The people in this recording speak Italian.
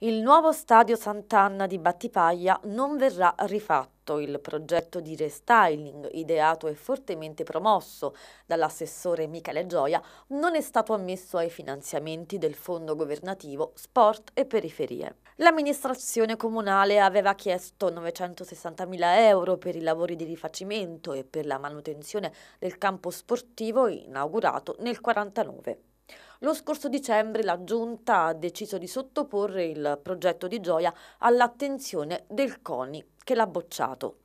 Il nuovo stadio Sant'Anna di Battipaglia non verrà rifatto il progetto di restyling ideato e fortemente promosso dall'assessore Michele Gioia non è stato ammesso ai finanziamenti del fondo governativo Sport e Periferie. L'amministrazione comunale aveva chiesto 960.000 euro per i lavori di rifacimento e per la manutenzione del campo sportivo inaugurato nel 1949. Lo scorso dicembre la Giunta ha deciso di sottoporre il progetto di Gioia all'attenzione del CONI, che l'ha bocciato.